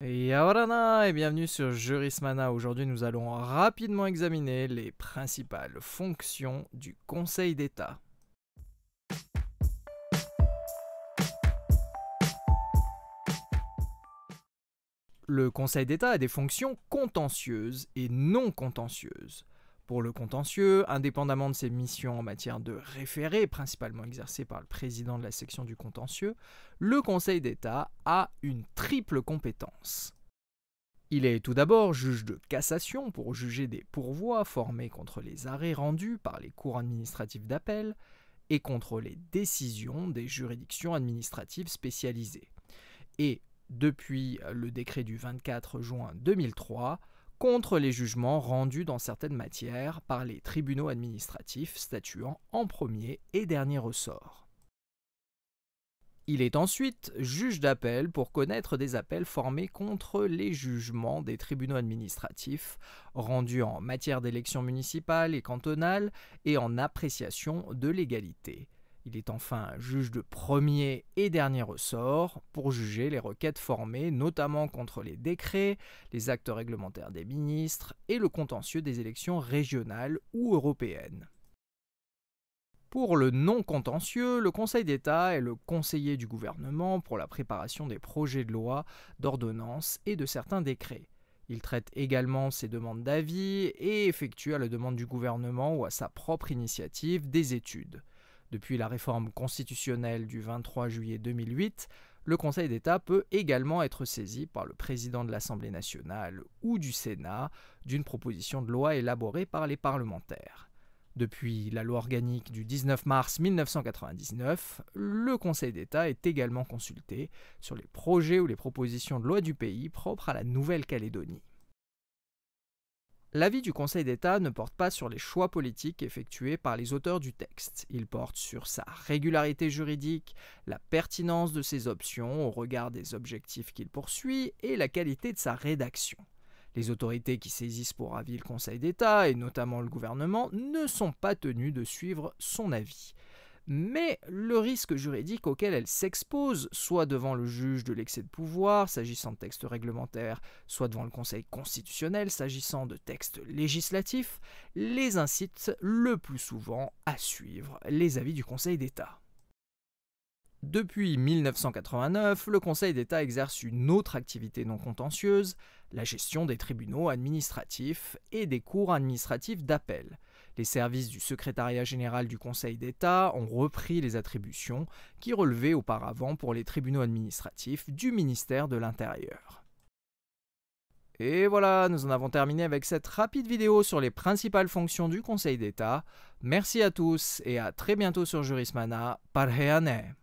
voilà et bienvenue sur Jurismana. Aujourd'hui, nous allons rapidement examiner les principales fonctions du Conseil d'État. Le Conseil d'État a des fonctions contentieuses et non contentieuses pour le contentieux, indépendamment de ses missions en matière de référé, principalement exercées par le président de la section du contentieux, le Conseil d'État a une triple compétence. Il est tout d'abord juge de cassation pour juger des pourvois formés contre les arrêts rendus par les cours administratives d'appel et contre les décisions des juridictions administratives spécialisées. Et depuis le décret du 24 juin 2003, contre les jugements rendus dans certaines matières par les tribunaux administratifs statuant en premier et dernier ressort. Il est ensuite juge d'appel pour connaître des appels formés contre les jugements des tribunaux administratifs rendus en matière d'élections municipales et cantonales et en appréciation de légalité, il est enfin juge de premier et dernier ressort pour juger les requêtes formées notamment contre les décrets, les actes réglementaires des ministres et le contentieux des élections régionales ou européennes. Pour le non contentieux, le Conseil d'État est le conseiller du gouvernement pour la préparation des projets de loi, d'ordonnances et de certains décrets. Il traite également ses demandes d'avis et effectue à la demande du gouvernement ou à sa propre initiative des études. Depuis la réforme constitutionnelle du 23 juillet 2008, le Conseil d'État peut également être saisi par le président de l'Assemblée nationale ou du Sénat d'une proposition de loi élaborée par les parlementaires. Depuis la loi organique du 19 mars 1999, le Conseil d'État est également consulté sur les projets ou les propositions de loi du pays propres à la Nouvelle-Calédonie. L'avis du Conseil d'État ne porte pas sur les choix politiques effectués par les auteurs du texte, il porte sur sa régularité juridique, la pertinence de ses options au regard des objectifs qu'il poursuit et la qualité de sa rédaction. Les autorités qui saisissent pour avis le Conseil d'État, et notamment le gouvernement, ne sont pas tenues de suivre son avis mais le risque juridique auquel elle s'expose, soit devant le juge de l'excès de pouvoir, s'agissant de textes réglementaires, soit devant le Conseil constitutionnel, s'agissant de textes législatifs, les incite le plus souvent à suivre les avis du Conseil d'État. Depuis 1989, le Conseil d'État exerce une autre activité non contentieuse, la gestion des tribunaux administratifs et des cours administratifs d'appel les services du secrétariat général du Conseil d'État ont repris les attributions qui relevaient auparavant pour les tribunaux administratifs du ministère de l'Intérieur. Et voilà, nous en avons terminé avec cette rapide vidéo sur les principales fonctions du Conseil d'État. Merci à tous et à très bientôt sur Jurismana. Parheane